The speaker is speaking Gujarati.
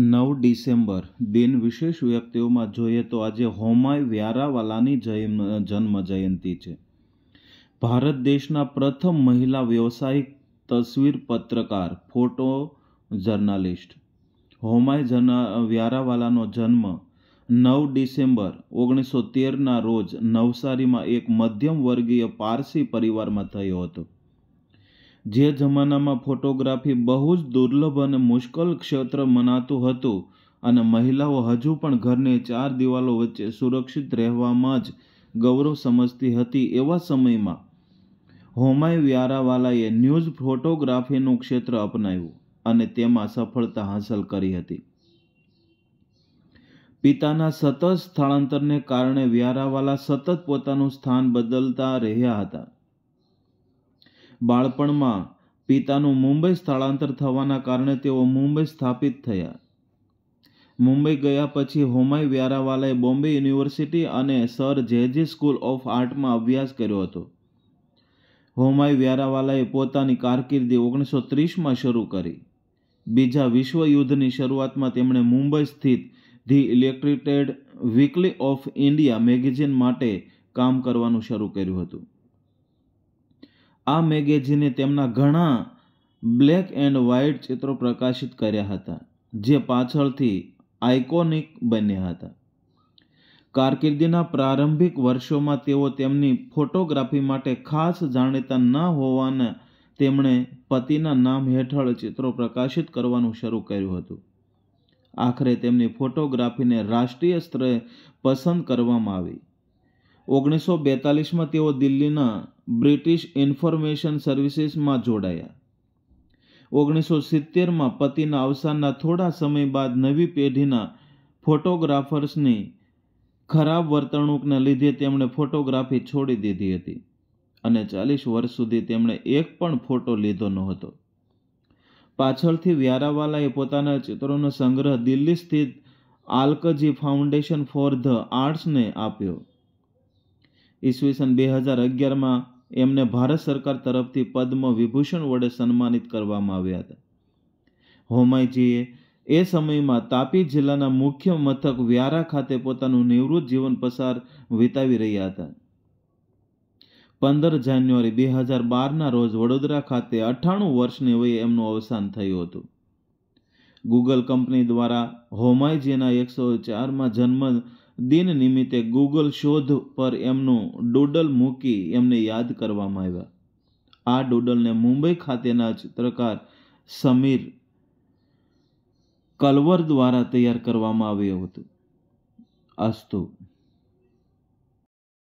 નવ ડિસેમ્બર દિન વિશેષ વ્યક્તિઓમાં જોઈએ તો આજે હોમાય વ્યારાવાલાની જન્મ જયંતિ છે ભારત દેશના પ્રથમ મહિલા વ્યવસાયિક તસવીર પત્રકાર ફોટો જર્નાલિસ્ટ હોમાય જના વ્યારાવાલાનો જન્મ નવ ડિસેમ્બર ઓગણીસો તેરના રોજ નવસારીમાં એક મધ્યમ વર્ગીય પારસી પરિવારમાં થયો હતો જે જમાનામાં ફોટોગ્રાફી બહુ જ દુર્લભ અને મુશ્કેલ ક્ષેત્ર મનાતું હતું અને મહિલાઓ હજુ પણ ઘરની ચાર દિવાલો વચ્ચે સુરક્ષિત રહેવામાં જ ગૌરવ સમજતી હતી એવા સમયમાં હોમાય વ્યારાવાલાએ ન્યૂઝ ફોટોગ્રાફીનું ક્ષેત્ર અપનાવ્યું અને તેમાં સફળતા હાંસલ કરી હતી પિતાના સતત સ્થળાંતરને કારણે વ્યારાવાલા સતત પોતાનું સ્થાન બદલતા રહ્યા હતા બાળપણમાં પિતાનું મુંબઈ સ્થળાંતર થવાના કારણે તેઓ મુંબઈ સ્થાપિત થયા મુંબઈ ગયા પછી હોમાઈ વ્યારાવાલાએ બોમ્બે યુનિવર્સિટી અને સર જેજી સ્કૂલ ઓફ આર્ટમાં અભ્યાસ કર્યો હતો હોમાઈ વ્યારાવાલાએ પોતાની કારકિર્દી ઓગણીસો ત્રીસમાં શરૂ કરી બીજા વિશ્વયુદ્ધની શરૂઆતમાં તેમણે મુંબઈ સ્થિત the Illustrated Weekly of India magazine માટે કામ કરવાનું શરૂ કર્યું હતું આ મેગેઝિને તેમના ઘણા બ્લેક એન્ડ વ્હાઇટ ચિત્રો પ્રકાશિત કર્યા હતા જે પાછળથી આઇકોનિક બન્યા હતા કારકિર્દીના પ્રારંભિક વર્ષોમાં તેઓ તેમની ફોટોગ્રાફી માટે ખાસ જાણીતા ન હોવાને તેમણે પતિના નામ હેઠળ ચિત્રો પ્રકાશિત કરવાનું શરૂ કર્યું હતું આખરે તેમની ફોટોગ્રાફીને રાષ્ટ્રીય સ્તરે પસંદ કરવામાં આવી ઓગણીસો બેતાલીસમાં તેઓ દિલ્હીના બ્રિટિશ ઇન્ફોર્મેશન સર્વિસીસમાં જોડાયા ઓગણીસો સિત્તેરમાં પતિના અવસાનના થોડા સમય બાદ નવી પેઢીના ફોટોગ્રાફર્સની ખરાબ વર્તણૂકને લીધે તેમણે ફોટોગ્રાફી છોડી દીધી હતી અને ચાલીસ વર્ષ સુધી તેમણે એક પણ ફોટો લીધો ન હતો પાછળથી વ્યારાવાલાએ પોતાના ચિત્રોનો સંગ્રહ દિલ્હી સ્થિત આલ્કજી ફાઉન્ડેશન ફોર ધ આર્ટ્સને આપ્યો ઈસવીસન બે હજાર અગિયારમાં એમને ભારત સરકાર તરફથી પદ્મ વિભૂષણ વડે સન્માનિત કરવામાં આવ્યા હતા હોમાઈજીએ એ સમયમાં તાપી જિલ્લાના મુખ્ય મથક વ્યારા ખાતે પોતાનું નિવૃત્ત જીવન પસાર વિતાવી રહ્યા હતા પંદર જાન્યુઆરી બે હજાર બારના રોજ વડોદરા ખાતે અઠ્ઠાણું વર્ષની વયે એમનું અવસાન થયું હતું ગૂગલ કંપની દ્વારા હોમાઈજીના એકસો ચારમાં જન્મ દિન નિમિત્તે ગૂગલ શોધ પર એમનું ડૂડલ મૂકી એમને યાદ કરવામાં આવ્યા આ ડૂડલને મુંબઈ ખાતેના ચિત્રકાર સમીર કલવર દ્વારા તૈયાર કરવામાં આવ્યું હતું અસ્તુ